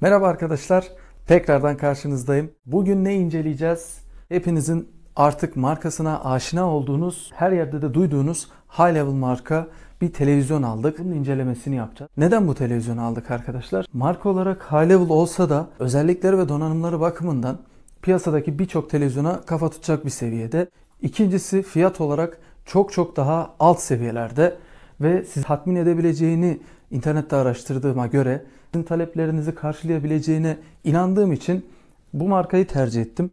Merhaba arkadaşlar. Tekrardan karşınızdayım. Bugün ne inceleyeceğiz? Hepinizin artık markasına aşina olduğunuz, her yerde de duyduğunuz high level marka bir televizyon aldık. Bunun incelemesini yapacağız. Neden bu televizyonu aldık arkadaşlar? Marka olarak high level olsa da özellikleri ve donanımları bakımından piyasadaki birçok televizyona kafa tutacak bir seviyede. İkincisi fiyat olarak çok çok daha alt seviyelerde ve siz tatmin edebileceğini internette araştırdığıma göre sizin taleplerinizi karşılayabileceğine inandığım için bu markayı tercih ettim.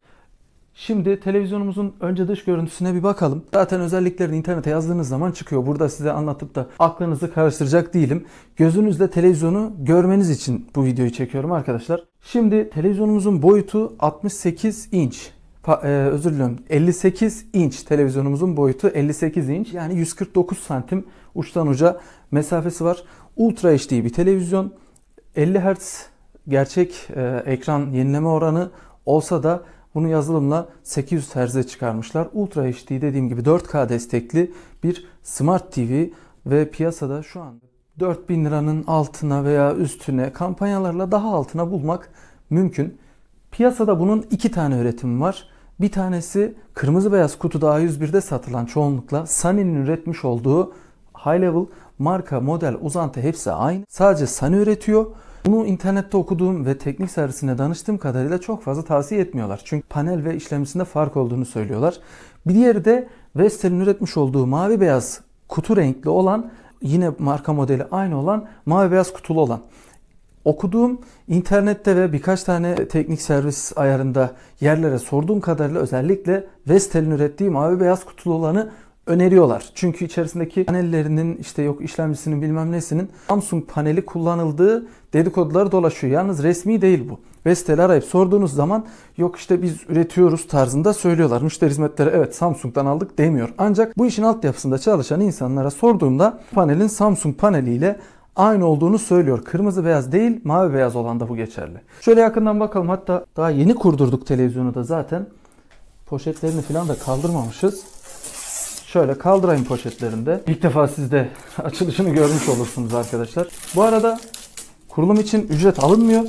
Şimdi televizyonumuzun önce dış görüntüsüne bir bakalım. Zaten özelliklerini internete yazdığınız zaman çıkıyor. Burada size anlatıp da aklınızı karıştıracak değilim. Gözünüzle televizyonu görmeniz için bu videoyu çekiyorum arkadaşlar. Şimdi televizyonumuzun boyutu 68 inç. Pa, e, özür diliyorum 58 inç televizyonumuzun boyutu 58 inç yani 149 santim uçtan uca mesafesi var. Ultra HD bir televizyon. 50 Hz gerçek e, ekran yenileme oranı olsa da bunu yazılımla 800 Hz'e çıkarmışlar. Ultra HD dediğim gibi 4K destekli bir Smart TV ve piyasada şu an 4000 liranın altına veya üstüne kampanyalarla daha altına bulmak mümkün. Piyasada bunun iki tane üretimi var. Bir tanesi kırmızı beyaz kutuda A101'de satılan çoğunlukla Sony'nin üretmiş olduğu high level Marka, model, uzantı hepsi aynı. Sadece Sani üretiyor. Bunu internette okuduğum ve teknik servisine danıştığım kadarıyla çok fazla tavsiye etmiyorlar. Çünkü panel ve işlemcisinde fark olduğunu söylüyorlar. Bir diğeri de Vestel'in üretmiş olduğu mavi beyaz kutu renkli olan yine marka modeli aynı olan mavi beyaz kutulu olan. Okuduğum internette ve birkaç tane teknik servis ayarında yerlere sorduğum kadarıyla özellikle Vestel'in ürettiği mavi beyaz kutulu olanı öneriyorlar. Çünkü içerisindeki panellerinin işte yok işlemcisinin bilmem nesinin Samsung paneli kullanıldığı dedikoduları dolaşıyor. Yalnız resmi değil bu. Ve siteler arayıp sorduğunuz zaman yok işte biz üretiyoruz tarzında söylüyorlar. Müşteri hizmetleri evet Samsung'dan aldık demiyor. Ancak bu işin altyapısında çalışan insanlara sorduğumda panelin Samsung paneliyle aynı olduğunu söylüyor. Kırmızı beyaz değil mavi beyaz olan da bu geçerli. Şöyle yakından bakalım hatta daha yeni kurdurduk televizyonu da zaten. Poşetlerini falan da kaldırmamışız. Şöyle kaldırayım poşetlerinde. İlk defa sizde açılışını görmüş olursunuz arkadaşlar. Bu arada kurulum için ücret alınmıyor.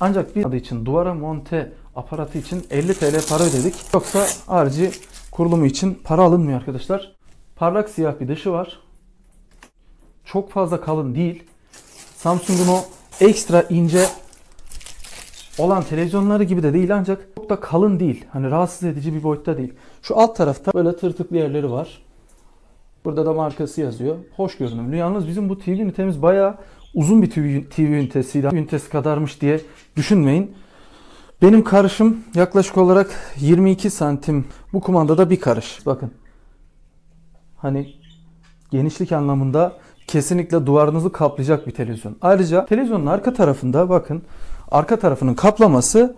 Ancak bir adı için duvara monte aparatı için 50 TL para ödedik. Yoksa harici kurulumu için para alınmıyor arkadaşlar. Parlak siyah bir dışı var. Çok fazla kalın değil. Samsung'un o ekstra ince olan televizyonları gibi de değil ancak çok da kalın değil. Hani rahatsız edici bir boyutta değil. Şu alt tarafta böyle tırtıklı yerleri var. Burada da markası yazıyor. Hoş görünümlü. Yalnız bizim bu TV ünitemiz bayağı uzun bir TV, TV ünitesiydi. Ünitesi kadarmış diye düşünmeyin. Benim karışım yaklaşık olarak 22 santim. Bu kumanda da bir karış. Bakın. Hani genişlik anlamında kesinlikle duvarınızı kaplayacak bir televizyon. Ayrıca televizyonun arka tarafında bakın arka tarafının kaplaması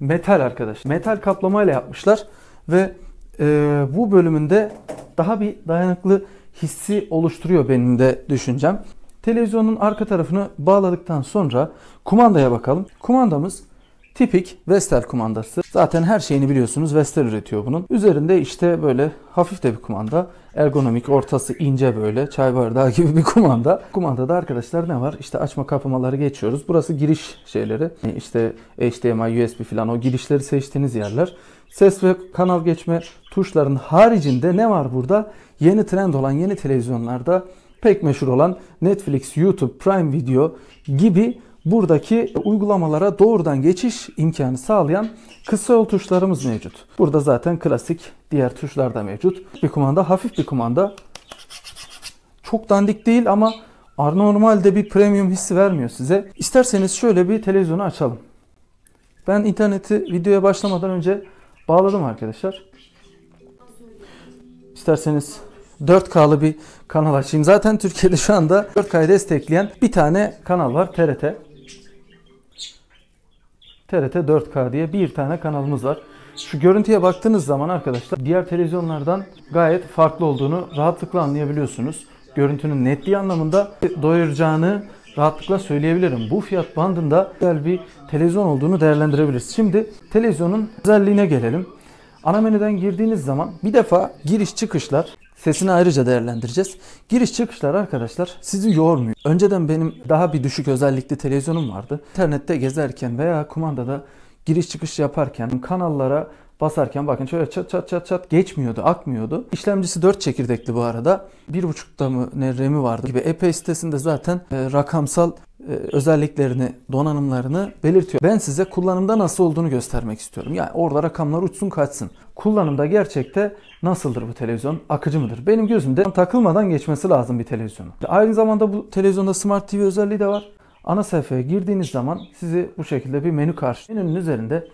metal arkadaş. Metal kaplamayla yapmışlar ve e, bu bölümünde daha bir dayanıklı hissi oluşturuyor benim de düşüncem. Televizyonun arka tarafını bağladıktan sonra kumandaya bakalım. Kumandamız tipik Vestel kumandası. Zaten her şeyini biliyorsunuz Vestel üretiyor bunun. Üzerinde işte böyle hafif de bir kumanda. Ergonomik ortası ince böyle çay bardağı gibi bir kumanda. Kumandada arkadaşlar ne var? İşte açma kapamaları geçiyoruz. Burası giriş şeyleri. E, işte HDMI, USB falan o girişleri seçtiğiniz yerler. Ses ve kanal geçme tuşların haricinde ne var burada? Yeni trend olan yeni televizyonlarda pek meşhur olan Netflix, YouTube, Prime Video gibi buradaki uygulamalara doğrudan geçiş imkanı sağlayan kısa yol tuşlarımız mevcut. Burada zaten klasik diğer tuşlar da mevcut. Bir kumanda, hafif bir kumanda. Çok dandik değil ama normalde bir premium hissi vermiyor size. İsterseniz şöyle bir televizyonu açalım. Ben interneti videoya başlamadan önce bağladım arkadaşlar. İsterseniz 4K'lı bir kanal açayım. Zaten Türkiye'de şu anda 4K'yı destekleyen bir tane kanal var TRT. TRT 4K diye bir tane kanalımız var. Şu görüntüye baktığınız zaman arkadaşlar diğer televizyonlardan gayet farklı olduğunu rahatlıkla anlayabiliyorsunuz. Görüntünün netliği anlamında doyuracağını rahatlıkla söyleyebilirim. Bu fiyat bandında güzel bir televizyon olduğunu değerlendirebiliriz. Şimdi televizyonun özelliğine gelelim. Ana menüden girdiğiniz zaman bir defa giriş çıkışlar sesini ayrıca değerlendireceğiz. Giriş çıkışlar arkadaşlar sizi yormuyor. Önceden benim daha bir düşük özellikli televizyonum vardı. İnternette gezerken veya kumandada giriş çıkış yaparken kanallara basarken bakın şöyle çat çat çat çat geçmiyordu, akmıyordu. İşlemcisi 4 çekirdekli bu arada. 1.5'da mı ne RAM'i vardı gibi. Epey sitesinde zaten e, rakamsal e, özelliklerini, donanımlarını belirtiyor. Ben size kullanımda nasıl olduğunu göstermek istiyorum. Yani orada rakamlar uçsun kaçsın. Kullanımda gerçekte nasıldır bu televizyon? Akıcı mıdır? Benim gözümde takılmadan geçmesi lazım bir televizyonu. Aynı zamanda bu televizyonda Smart TV özelliği de var. Ana sayfaya girdiğiniz zaman sizi bu şekilde bir menü karşı. Menünün üzerinde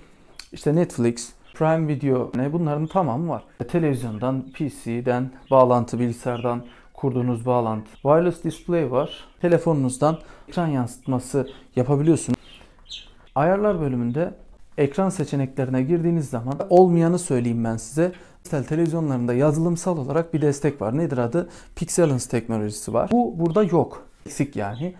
işte Netflix, Prime Video ne bunların tamamı var. Televizyondan, PC'den, bağlantı bilgisayardan, kurduğunuz bağlantı. Wireless display var. Telefonunuzdan ekran yansıtması yapabiliyorsunuz. Ayarlar bölümünde ekran seçeneklerine girdiğiniz zaman olmayanı söyleyeyim ben size. Pixel televizyonlarında yazılımsal olarak bir destek var. Nedir adı? Pixelance teknolojisi var. Bu burada yok. Eksik yani.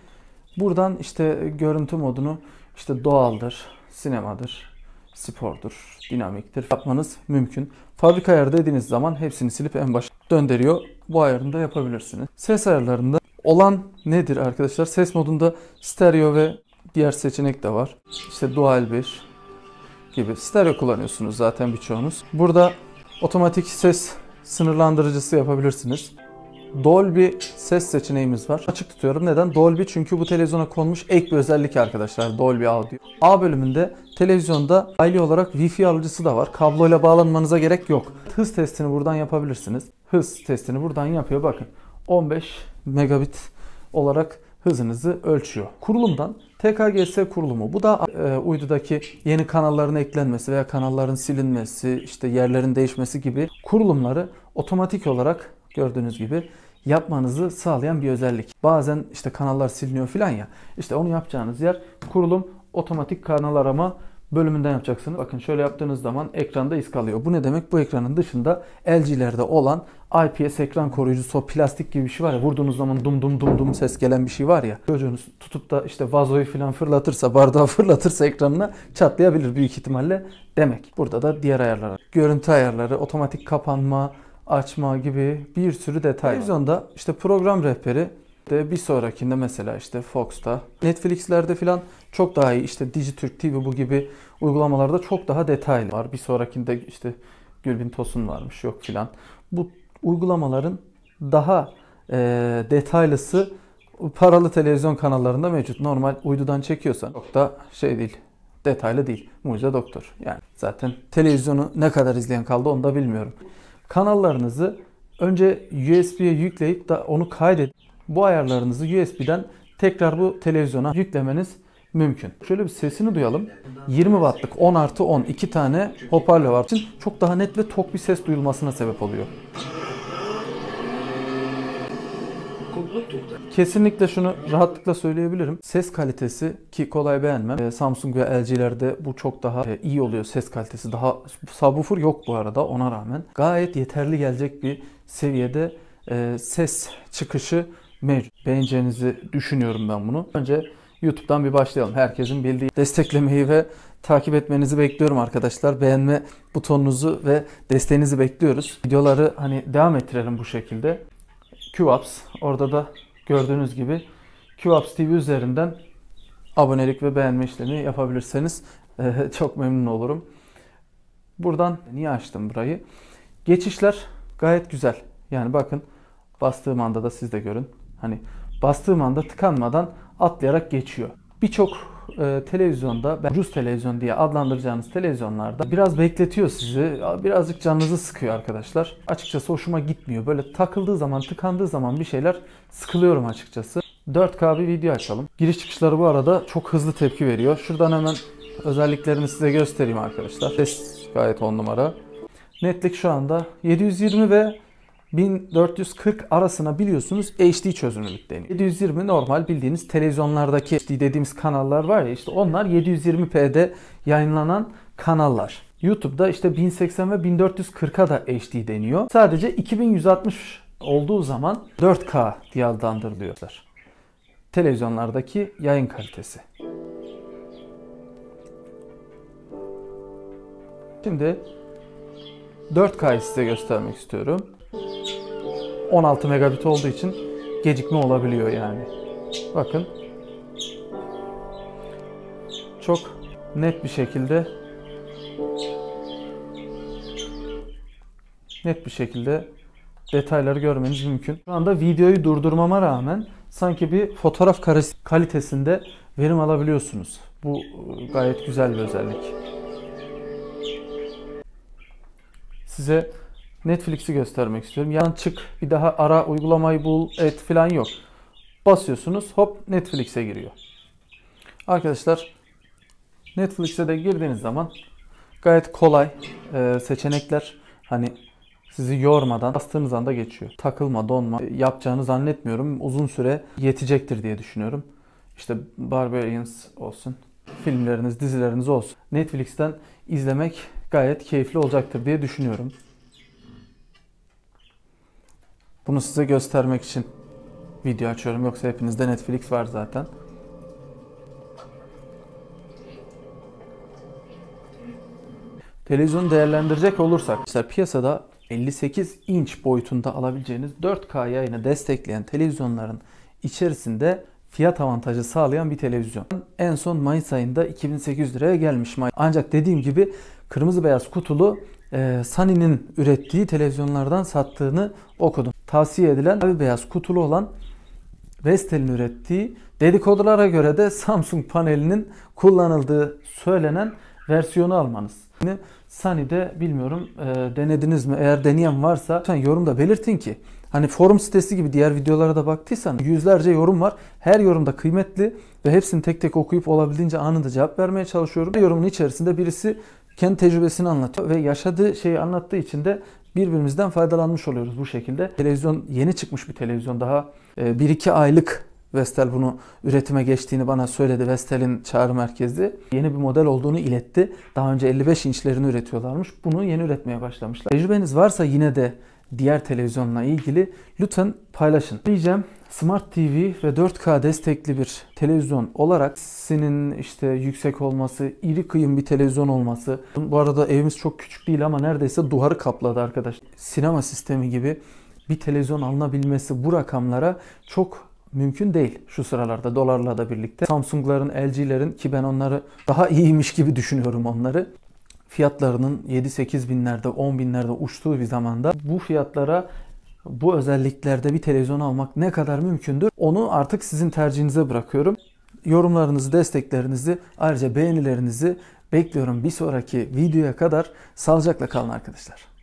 Buradan işte görüntü modunu işte doğaldır, sinemadır, spordur, dinamiktir yapmanız mümkün. Fabrika ayarı dediğiniz zaman hepsini silip en başa döndürüyor. Bu ayarını da yapabilirsiniz. Ses ayarlarında olan nedir arkadaşlar? Ses modunda stereo ve diğer seçenek de var. İşte dual 1 gibi. Stereo kullanıyorsunuz zaten birçoğunuz. Burada otomatik ses sınırlandırıcısı yapabilirsiniz. Dolby ses seçeneğimiz var. Açık tutuyorum. Neden? Dolby çünkü bu televizyona konmuş ek bir özellik arkadaşlar. Dolby Audio. A bölümünde televizyonda aile olarak Wi-Fi alıcısı da var. Kabloyla bağlanmanıza gerek yok. Hız testini buradan yapabilirsiniz hız testini buradan yapıyor. Bakın 15 megabit olarak hızınızı ölçüyor. Kurulumdan TKGS kurulumu. Bu da e, uydudaki yeni kanalların eklenmesi veya kanalların silinmesi, işte yerlerin değişmesi gibi kurulumları otomatik olarak gördüğünüz gibi yapmanızı sağlayan bir özellik. Bazen işte kanallar siliniyor filan ya. İşte onu yapacağınız yer kurulum otomatik kanal arama bölümünden yapacaksınız. Bakın şöyle yaptığınız zaman ekranda iz kalıyor. Bu ne demek? Bu ekranın dışında LG'lerde olan IPS ekran koruyucusu o plastik gibi bir şey var ya vurduğunuz zaman dum dum dum dum ses gelen bir şey var ya çocuğunuz tutup da işte vazoyu falan fırlatırsa bardağı fırlatırsa ekranına çatlayabilir büyük ihtimalle demek. Burada da diğer ayarlar. Görüntü ayarları, otomatik kapanma, açma gibi bir sürü detay. Televizyonda işte program rehberi de ee, bir sonrakinde mesela işte Fox'ta, Netflix'lerde filan çok daha iyi. İşte Dijitürk TV bu gibi uygulamalarda çok daha detaylı var. Bir sonrakinde işte Gülbin Tosun varmış yok filan. Bu uygulamaların daha e, detaylısı paralı televizyon kanallarında mevcut. Normal uydudan çekiyorsan çok da şey değil, detaylı değil. Mucize Doktor. Yani zaten televizyonu ne kadar izleyen kaldı onu da bilmiyorum. Kanallarınızı önce USB'ye yükleyip da onu kaydet bu ayarlarınızı USB'den tekrar bu televizyona yüklemeniz mümkün. Şöyle bir sesini duyalım. 20 wattlık 10 artı 10 iki tane hoparlör var için çok daha net ve tok bir ses duyulmasına sebep oluyor. Kesinlikle şunu rahatlıkla söyleyebilirim. Ses kalitesi ki kolay beğenmem. Ee, Samsung ve LG'lerde bu çok daha e, iyi oluyor ses kalitesi. Daha subwoofer yok bu arada ona rağmen. Gayet yeterli gelecek bir seviyede e, ses çıkışı mevcut. Beğeneceğinizi düşünüyorum ben bunu. Önce YouTube'dan bir başlayalım. Herkesin bildiği desteklemeyi ve takip etmenizi bekliyorum arkadaşlar. Beğenme butonunuzu ve desteğinizi bekliyoruz. Videoları hani devam ettirelim bu şekilde. QApps orada da gördüğünüz gibi QApps TV üzerinden abonelik ve beğenme işlemi yapabilirseniz çok memnun olurum. Buradan niye açtım burayı? Geçişler gayet güzel. Yani bakın bastığım anda da siz de görün. Hani bastığım anda tıkanmadan atlayarak geçiyor. Birçok e, televizyonda, ben, ucuz televizyon diye adlandıracağınız televizyonlarda biraz bekletiyor sizi, birazcık canınızı sıkıyor arkadaşlar. Açıkçası hoşuma gitmiyor. Böyle takıldığı zaman, tıkandığı zaman bir şeyler sıkılıyorum açıkçası. 4K bir video açalım. Giriş çıkışları bu arada çok hızlı tepki veriyor. Şuradan hemen özelliklerini size göstereyim arkadaşlar. Ses gayet on numara. Netlik şu anda 720 ve 1440 arasına biliyorsunuz HD çözünürlük deniyor. 720 normal bildiğiniz televizyonlardaki HD dediğimiz kanallar var ya işte onlar 720p'de yayınlanan kanallar. YouTube'da işte 1080 ve 1440'a da HD deniyor. Sadece 2160 olduğu zaman 4K diye adlandırılıyorlar. Televizyonlardaki yayın kalitesi. Şimdi 4K'yı size göstermek istiyorum. 16 megabit olduğu için gecikme olabiliyor yani. Bakın. Çok net bir şekilde net bir şekilde detayları görmeniz mümkün. Şu anda videoyu durdurmama rağmen sanki bir fotoğraf kalitesinde verim alabiliyorsunuz. Bu e, gayet güzel bir özellik. Size Netflix'i göstermek istiyorum. Yan çık bir daha ara uygulamayı bul et falan yok. Basıyorsunuz hop Netflix'e giriyor. Arkadaşlar Netflix'e de girdiğiniz zaman gayet kolay e, seçenekler hani sizi yormadan bastığınız anda geçiyor. Takılma, donma e, yapacağını zannetmiyorum. Uzun süre yetecektir diye düşünüyorum. İşte Barbarians olsun, filmleriniz, dizileriniz olsun. Netflix'ten izlemek gayet keyifli olacaktır diye düşünüyorum. Bunu size göstermek için video açıyorum. Yoksa hepinizde Netflix var zaten. Televizyonu değerlendirecek olursak işte piyasada 58 inç boyutunda alabileceğiniz 4K yayını destekleyen televizyonların içerisinde fiyat avantajı sağlayan bir televizyon. En son Mayıs ayında 2800 liraya gelmiş. Ancak dediğim gibi kırmızı beyaz kutulu e, ee, Sunny'nin ürettiği televizyonlardan sattığını okudum. Tavsiye edilen mavi beyaz kutulu olan Vestel'in ürettiği dedikodulara göre de Samsung panelinin kullanıldığı söylenen versiyonu almanız. Şimdi Sunny'de bilmiyorum e, denediniz mi? Eğer deneyen varsa lütfen yorumda belirtin ki hani forum sitesi gibi diğer videolara da baktıysan yüzlerce yorum var. Her yorumda kıymetli ve hepsini tek tek okuyup olabildiğince anında cevap vermeye çalışıyorum. Her yorumun içerisinde birisi kendi tecrübesini anlatıyor ve yaşadığı şeyi anlattığı için de birbirimizden faydalanmış oluyoruz bu şekilde. Televizyon yeni çıkmış bir televizyon daha 1-2 e, aylık Vestel bunu üretime geçtiğini bana söyledi. Vestel'in çağrı merkezi yeni bir model olduğunu iletti. Daha önce 55 inçlerini üretiyorlarmış. Bunu yeni üretmeye başlamışlar. Tecrübeniz varsa yine de diğer televizyonla ilgili lütfen paylaşın. Diyeceğim Smart TV ve 4K destekli bir televizyon olarak sinin işte yüksek olması, iri kıyım bir televizyon olması. Bu arada evimiz çok küçük değil ama neredeyse duvarı kapladı arkadaş. Sinema sistemi gibi bir televizyon alınabilmesi bu rakamlara çok mümkün değil şu sıralarda dolarla da birlikte. Samsung'ların, LG'lerin ki ben onları daha iyiymiş gibi düşünüyorum onları fiyatlarının 7-8 binlerde, 10 binlerde uçtuğu bir zamanda bu fiyatlara bu özelliklerde bir televizyon almak ne kadar mümkündür onu artık sizin tercihinize bırakıyorum. Yorumlarınızı, desteklerinizi, ayrıca beğenilerinizi bekliyorum. Bir sonraki videoya kadar sağlıcakla kalın arkadaşlar.